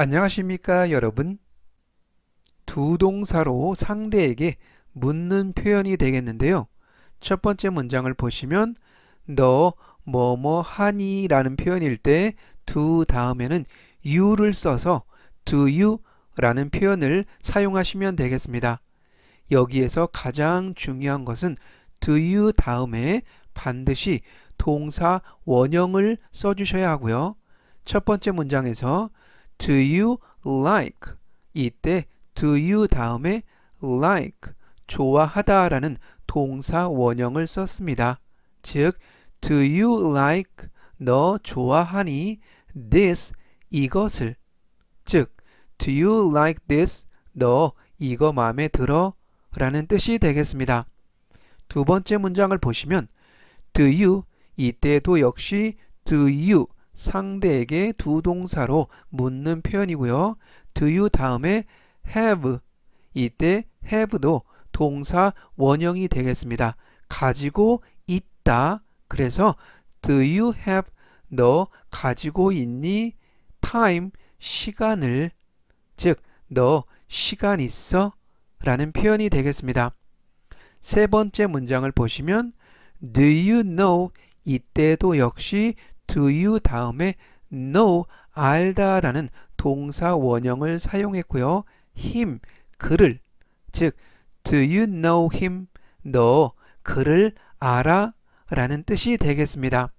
안녕하십니까 여러분 두 동사로 상대에게 묻는 표현이 되겠는데요 첫 번째 문장을 보시면 너 뭐뭐 뭐 하니 라는 표현일 때두 다음에는 you를 써서 do you 라는 표현을 사용하시면 되겠습니다 여기에서 가장 중요한 것은 do you 다음에 반드시 동사 원형을 써주셔야 하고요 첫 번째 문장에서 do you like 이때 do you 다음에 like 좋아하다라는 동사 원형을 썼습니다. 즉 do you like 너 좋아하니 this 이것을 즉 do you like this 너 이거 마음에 들어 라는 뜻이 되겠습니다. 두 번째 문장을 보시면 do you 이때도 역시 do you 상대에게 두 동사로 묻는 표현이고요. do you 다음에 have 이때 have도 동사 원형이 되겠습니다. 가지고 있다. 그래서 do you have 너 가지고 있니? time 시간을 즉 너 시간 있어? 라는 표현이 되겠습니다. 세 번째 문장을 보시면 do you know 이때도 역시 do you 다음에 n o 알다라는 동사 원형을 사용했고요. him 그를 즉 do you know him 너 그를 알아 라는 뜻이 되겠습니다.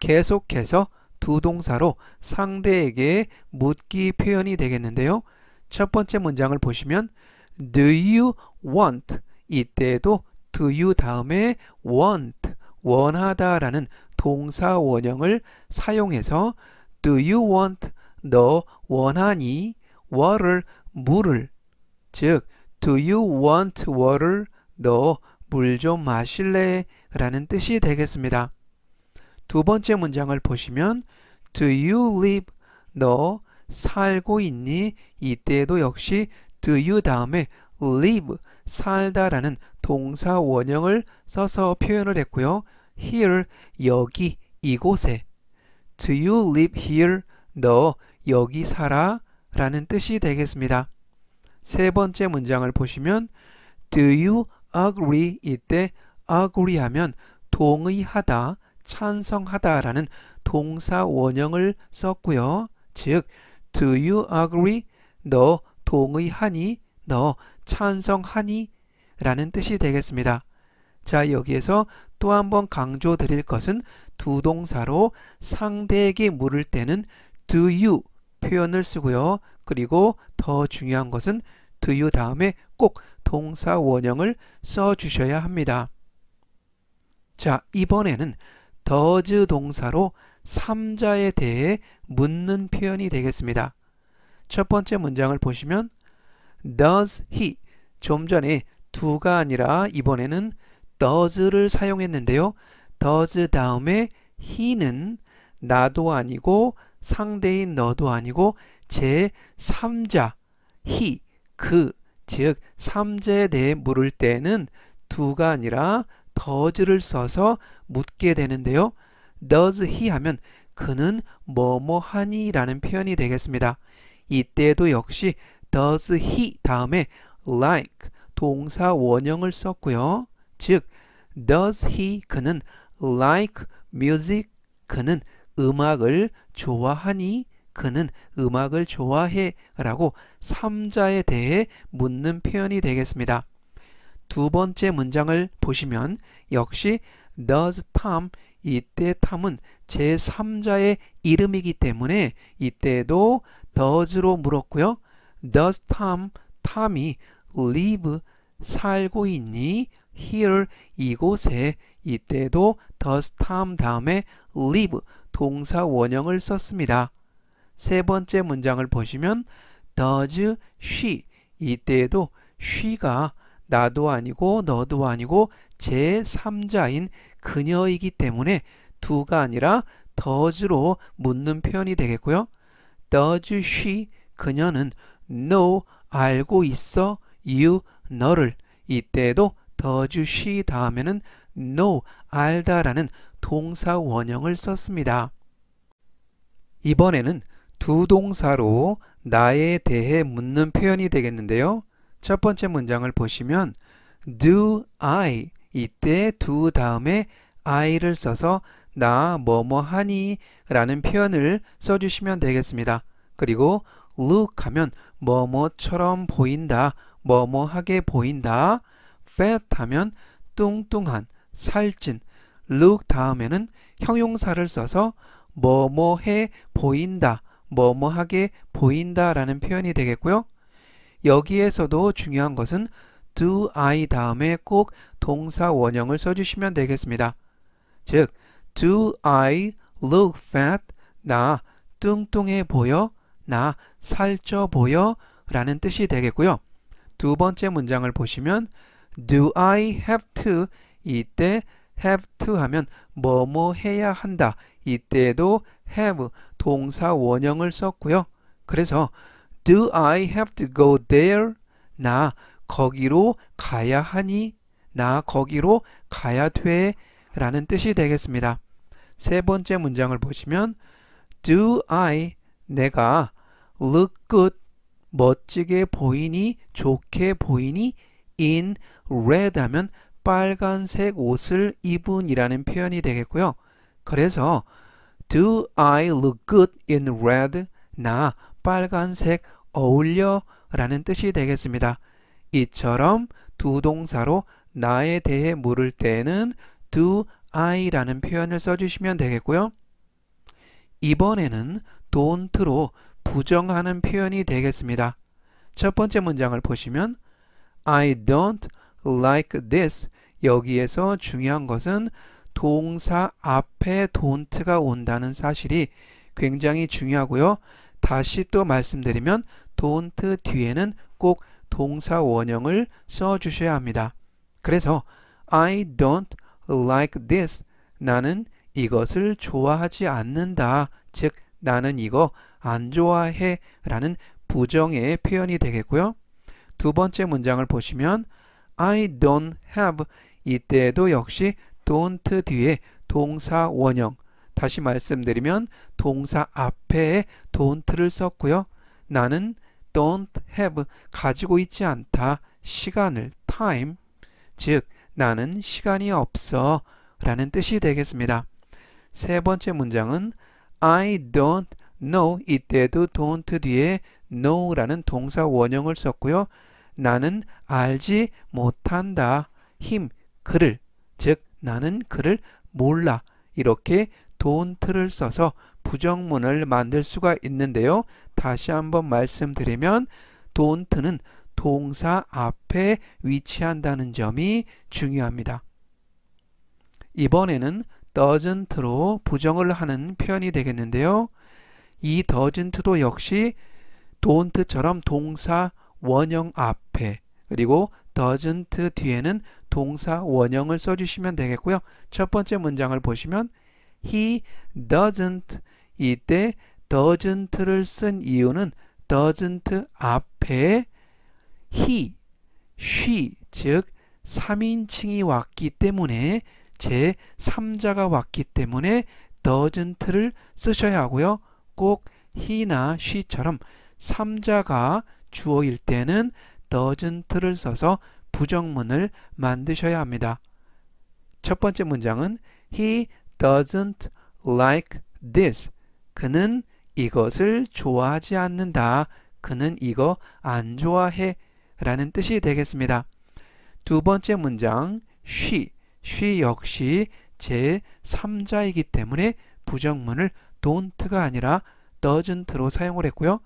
계속해서 두 동사로 상대에게 묻기 표현이 되겠는데요. 첫 번째 문장을 보시면 do you want 이때도 do you 다음에 want 원하다라는 동사 원형을 사용해서 Do you want 너 원하니 w a t 을 물을 즉 Do you want water? 너 물 좀 마실래? 라는 뜻이 되겠습니다. 두 번째 문장을 보시면 Do you live? 너 살고 있니? 이때도 역시 do you 다음에 live, 살다라는 동사 원형을 써서 표현을 했고요. here 여기 이곳에 Do you live here? 너 여기 살아? 라는 뜻이 되겠습니다. 세 번째 문장을 보시면 Do you agree? 이때 agree 하면 동의하다, 찬성하다 라는 동사 원형을 썼고요. 즉, do you agree? 너 동의하니? 너 찬성하니? 라는 뜻이 되겠습니다. 자 여기에서 또 한 번 강조 드릴 것은 두 동사로 상대에게 물을 때는 do you 표현을 쓰고요. 그리고 더 중요한 것은 do you 다음에 꼭 동사 원형을 써 주셔야 합니다. 자, 이번에는 does 동사로 삼자에 대해 묻는 표현이 되겠습니다. 첫 번째 문장을 보시면 does he 좀 전에 두가 아니라 이번에는 does를 사용했는데요. does 다음에 he는 나도 아니고 상대인 너도 아니고 제3자 he, 그, 즉 3자에 대해 물을 때는 두가 아니라 does를 써서 묻게 되는데요. does he 하면 그는 뭐뭐하니 라는 표현이 되겠습니다. 이때도 역시 does he 다음에 like 동사 원형을 썼고요. 즉 Does he? 그는 like music? 그는 음악을 좋아하니? 그는 음악을 좋아해? 라고 3자에 대해 묻는 표현이 되겠습니다. 두 번째 문장을 보시면 역시 does Tom 이때 탐은 제3자의 이름이기 때문에 이때도 does로 물었고요. does Tom, t 탐이 live 살고 있니? here 이곳에 이때도 does Tom 다음에 live 동사 원형을 썼습니다. 세 번째 문장을 보시면 does she 이때도 she가 나도 아니고 너도 아니고 제3자인 그녀이기 때문에 두가 아니라 does로 묻는 표현이 되겠고요. does she 그녀는 no 알고 있어 you 너를 이때도 더주 e 다음에는 k n o 알다라는 동사 원형을 썼습니다. 이번에는 두 동사로 나에 대해 묻는 표현이 되겠는데요. 첫 번째 문장을 보시면 do I 이때 do 다음에 I를 써서 나 뭐뭐 뭐 하니 라는 표현을 써주시면 되겠습니다. 그리고 look 하면 뭐뭐처럼 보인다, 뭐뭐하게 보인다 fat 하면 뚱뚱한, 살찐, look 다음에는 형용사를 써서 뭐뭐해 보인다, 뭐뭐하게 보인다 라는 표현이 되겠고요. 여기에서도 중요한 것은 do I 다음에 꼭 동사 원형을 써주시면 되겠습니다. 즉, do I look fat? 나 뚱뚱해 보여? 나 살쪄 보여? 라는 뜻이 되겠고요. 두 번째 문장을 보시면 Do I have to? 이때 have to 하면 뭐뭐 해야 한다. 이때도 have 동사 원형을 썼고요. 그래서 Do I have to go there? 나 거기로 가야 하니? 나 거기로 가야 돼? 라는 뜻이 되겠습니다. 세 번째 문장을 보시면 Do I 내가 look good 멋지게 보이니 좋게 보이니 in red 하면 빨간색 옷을 입은 이라는 표현이 되겠고요. 그래서 Do I look good in red? 나 빨간색 어울려 라는 뜻이 되겠습니다. 이처럼 두 동사로 나에 대해 물을 때는 do I라는 표현을 써주시면 되겠고요. 이번에는 don't로 부정하는 표현이 되겠습니다. 첫 번째 문장을 보시면 I don't like this. 여기에서 중요한 것은 동사 앞에 don't가 온다는 사실이 굉장히 중요하고요. 다시 또 말씀드리면 don't 뒤에는 꼭 동사 원형을 써 주셔야 합니다. 그래서 I don't like this. 나는 이것을 좋아하지 않는다. 즉 나는 이거 안 좋아해 라는 부정의 표현이 되겠고요. 두 번째 문장을 보시면 I don't have 이때도 역시 don't 뒤에 동사 원형 다시 말씀드리면 동사 앞에 don't를 썼고요. 나는 don't have 가지고 있지 않다 시간을 time 즉 나는 시간이 없어 라는 뜻이 되겠습니다. 세 번째 문장은 I don't know 이때도 don't 뒤에 know라는 동사 원형을 썼고요. 나는 알지 못한다. 힘, 그를. 즉, 나는 그를 몰라. 이렇게 don't를 써서 부정문을 만들 수가 있는데요. 다시 한번 말씀드리면 don't는 동사 앞에 위치한다는 점이 중요합니다. 이번에는 doesn't로 부정을 하는 표현이 되겠는데요. 이 doesn't도 역시 don't처럼 동사 원형 앞에 그리고 doesn't 뒤에는 동사 원형을 써주시면 되겠고요. 첫 번째 문장을 보시면 he doesn't 이때 doesn't를 쓴 이유는 doesn't 앞에 he, she 즉 3인칭이 왔기 때문에 제 3자가 왔기 때문에 doesn't를 쓰셔야 하고요. 꼭 he나 she처럼 3자가 주어일 때는 doesn't를 써서 부정문을 만드셔야 합니다. 첫 번째 문장은 He doesn't like this. 그는 이것을 좋아하지 않는다. 그는 이거 안 좋아해. 라는 뜻이 되겠습니다. 두 번째 문장 she. she 역시 제 3자이기 때문에 부정문을 don't가 아니라 doesn't로 사용을 했고요.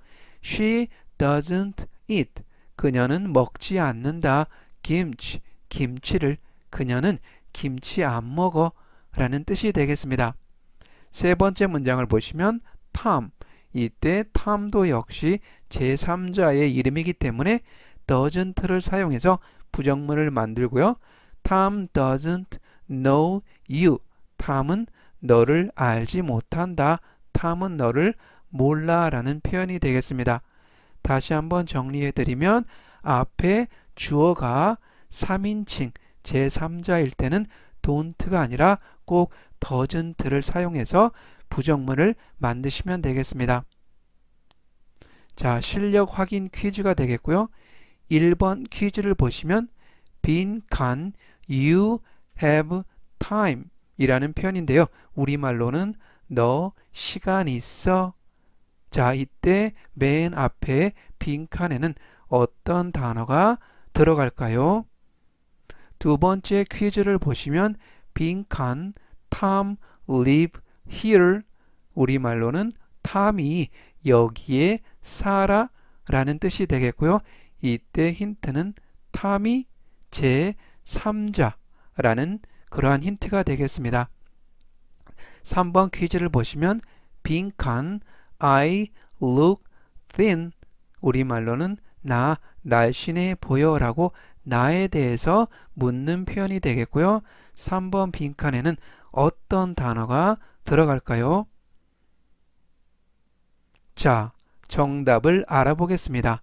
she doesn't eat. 그녀는 먹지 않는다. 김치, 김치를. 그녀는 김치 안 먹어. 라는 뜻이 되겠습니다. 세 번째 문장을 보시면 Tom. 이때 Tom도 역시 제3자의 이름이기 때문에 doesn't를 사용해서 부정문을 만들고요. Tom doesn't know you. 탐은 너를 알지 못한다. 탐은 너를 몰라 라는 표현이 되겠습니다. 다시 한번 정리해드리면 앞에 주어가 3인칭 제3자일 때는 don't가 아니라 꼭 doesn't를 사용해서 부정문을 만드시면 되겠습니다. 자, 실력 확인 퀴즈가 되겠고요. 1번 퀴즈를 보시면 빈칸 you have time 이라는 표현인데요. 우리말로는 너 시간 있어 자, 이때 맨 앞에 빈칸에는 어떤 단어가 들어갈까요? 두 번째 퀴즈를 보시면 빈칸, Tom, live, here 우리말로는 탐이 여기에 살아 라는 뜻이 되겠고요. 이때 힌트는 탐이 제3자라는 그러한 힌트가 되겠습니다. 3번 퀴즈를 보시면 빈칸 I look thin. 우리말로는 나 날씬해 보여라고 나에 대해서 묻는 표현이 되겠고요. 3번 빈칸에는 어떤 단어가 들어갈까요? 자, 정답을 알아보겠습니다.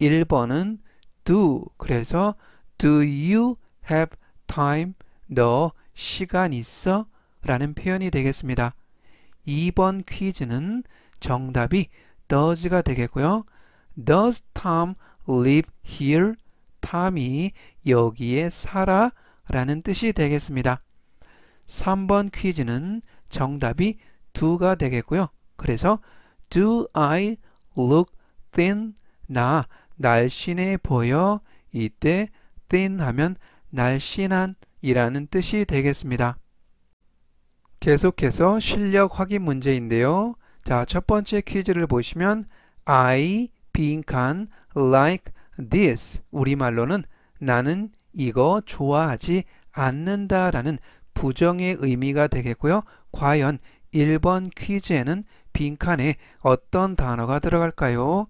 1번은 do. 그래서 do you have time? 너 시간 있어? 라는 표현이 되겠습니다. 2번 퀴즈는 정답이 does가 되겠고요. Does Tom live here? t 탐이 여기에 살아 라는 뜻이 되겠습니다. 3번 퀴즈는 정답이 do가 되겠고요. 그래서 do I look thin? 나 날씬해 보여. 이때 thin 하면 날씬한 이라는 뜻이 되겠습니다. 계속해서 실력 확인 문제인데요. 자, 첫 번째 퀴즈를 보시면 I being 빈칸 like this 우리말로는 나는 이거 좋아하지 않는다 라는 부정의 의미가 되겠고요. 과연 1번 퀴즈에는 빈칸에 어떤 단어가 들어갈까요?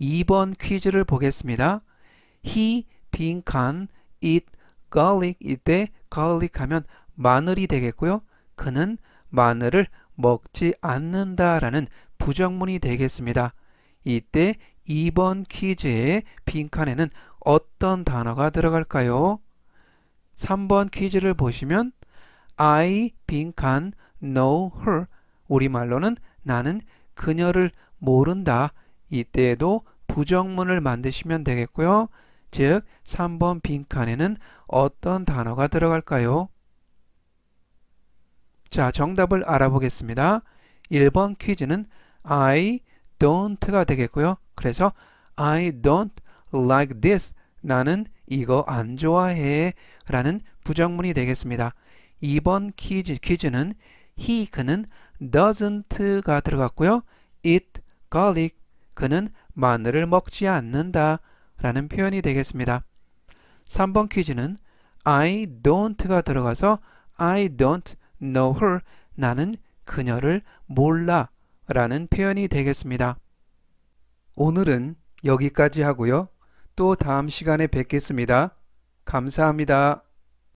2번 퀴즈를 보겠습니다. He 빈칸 eat garlic 이때 garlic 하면 마늘이 되겠고요. 그는 마늘을 먹지 않는다라는 부정문이 되겠습니다. 이때 2번 퀴즈의 빈칸에는 어떤 단어가 들어갈까요? 3번 퀴즈를 보시면 I 빈칸 know her 우리말로는 나는 그녀를 모른다 이때에도 부정문을 만드시면 되겠고요. 즉 3번 빈칸에는 어떤 단어가 들어갈까요? 자, 정답을 알아보겠습니다. 1번 퀴즈는 I don't가 되겠고요. 그래서 I don't like this. 나는 이거 안 좋아해. 라는 부정문이 되겠습니다. 2번 퀴즈, 퀴즈는 he, 그는 doesn't가 들어갔고요. eat garlic. 그는 마늘을 먹지 않는다. 라는 표현이 되겠습니다. 3번 퀴즈는 I don't가 들어가서 I don't know her 나는 그녀를 몰라 라는 표현이 되겠습니다. 오늘은 여기까지 하고요. 또 다음 시간에 뵙겠습니다. 감사합니다.